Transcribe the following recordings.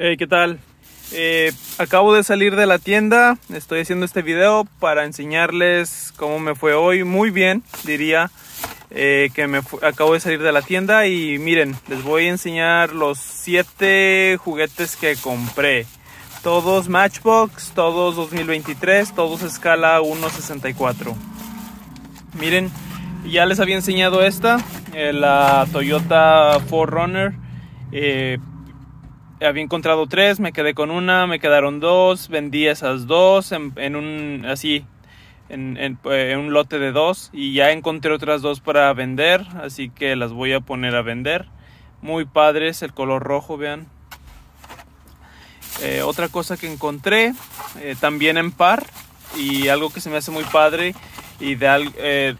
Hey, ¿qué tal? Eh, acabo de salir de la tienda, estoy haciendo este video para enseñarles cómo me fue hoy. Muy bien, diría eh, que me acabo de salir de la tienda y miren, les voy a enseñar los 7 juguetes que compré. Todos Matchbox, todos 2023, todos escala 1.64. Miren, ya les había enseñado esta, eh, la Toyota 4Runner había encontrado tres, me quedé con una, me quedaron dos, vendí esas dos en, un así en, eh, un lote de dos y ya encontré otras dos para vender, así que las voy a poner a vender. Muy padres, el color rojo, vean. Eh, otra cosa que encontré, eh, también en par, y algo que se me hace muy padre y de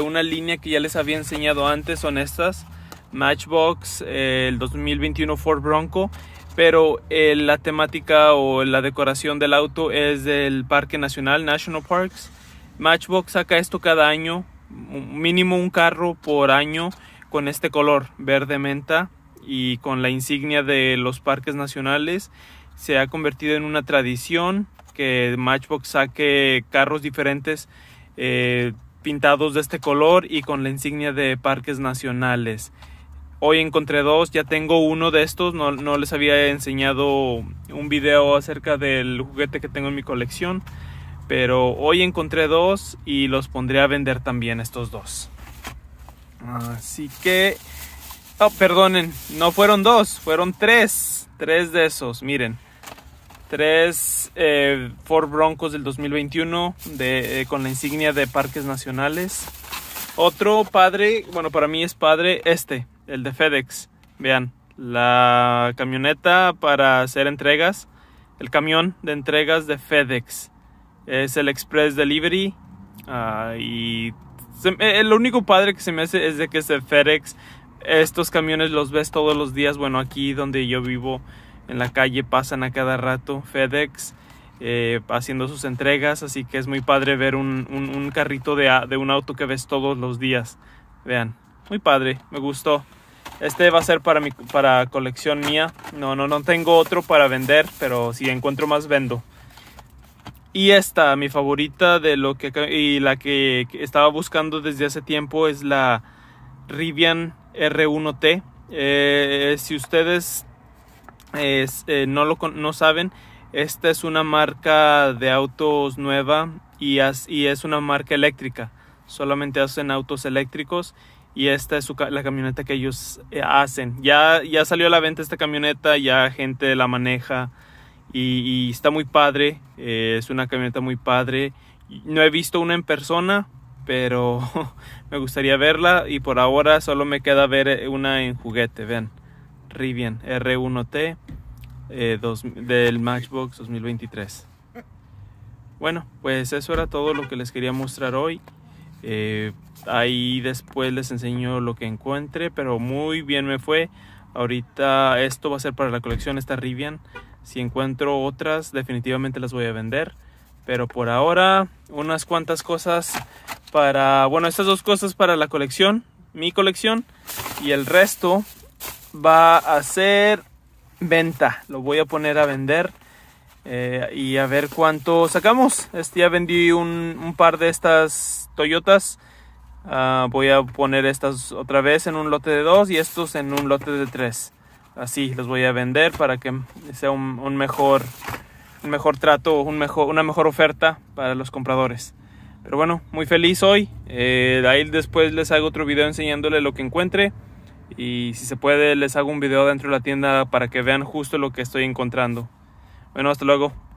una línea que ya les había enseñado antes son estas. Matchbox, eh, el 2021 Ford Bronco, pero eh, la temática o la decoración del auto es del Parque Nacional, National Parks. Matchbox saca esto cada año, mínimo un carro por año con este color verde menta y con la insignia de los parques nacionales. Se ha convertido en una tradición que Matchbox saque carros diferentes eh, pintados de este color y con la insignia de parques nacionales. Hoy encontré dos, ya tengo uno de estos, no, les había enseñado un video acerca del juguete que tengo en mi colección, pero hoy encontré dos y los pondré a vender también estos dos. Así que, oh, perdonen, no fueron dos, fueron tres, tres de esos, miren. Tres eh, Ford Broncos del 2021 de, eh, con la insignia de parques nacionales. Otro padre, bueno, para mí es padre, este, el de FedEx. Vean, la camioneta para hacer entregas, el camión de entregas de FedEx. Es el Express Delivery ah, y el único padre que se me hace es de que es de FedEx. Estos camiones los ves todos los días. Bueno, aquí donde yo vivo en la calle pasan a cada rato FedEx eh, haciendo sus entregas. Así que es muy padre ver un, carrito de, de un auto que ves todos los días. Vean muy padre, me gustó. Este va a ser para mi para colección mía. No, no, no tengo otro para vender, pero si encuentro más vendo. Y esta, mi favorita de lo que y la que estaba buscando desde hace tiempo es la Rivian R1T. Eh, si ustedes eh, no lo no saben, esta es una marca de autos nueva y, y es una marca eléctrica. Solamente hacen autos eléctricos y esta es la camioneta que ellos eh, hacen. Ya, ya salió a la venta esta camioneta, ya gente la maneja y, está muy padre, eh, es una camioneta muy padre. No he visto una en persona, pero me gustaría verla y por ahora solo me queda ver eh, una en juguete, vean. Rivian R1T del Matchbox 2023. Bueno, pues eso era todo lo que les quería mostrar hoy. Eh, ahí después les enseño lo que encuentre, pero muy bien me fue. Ahorita esto va a ser para la colección, esta Rivian. Si encuentro otras, definitivamente las voy a vender. Pero por ahora, unas cuantas cosas para... Bueno, estas dos cosas para la colección, mi colección. Y el resto va a ser venta. Lo voy a poner a vender eh, y a ver cuánto sacamos. Este, ya vendí un, par de estas Toyotas. Ah, voy a poner estas otra vez en un lote de dos y estos en un lote de tres. Así los voy a vender para que sea un, mejor, un mejor trato, un una mejor oferta para los compradores. Pero bueno, muy feliz hoy. Eh, ahí después les hago otro video enseñándole lo que encuentre. Y si se puede, les hago un video dentro de la tienda para que vean justo lo que estoy encontrando. Bueno, hasta luego.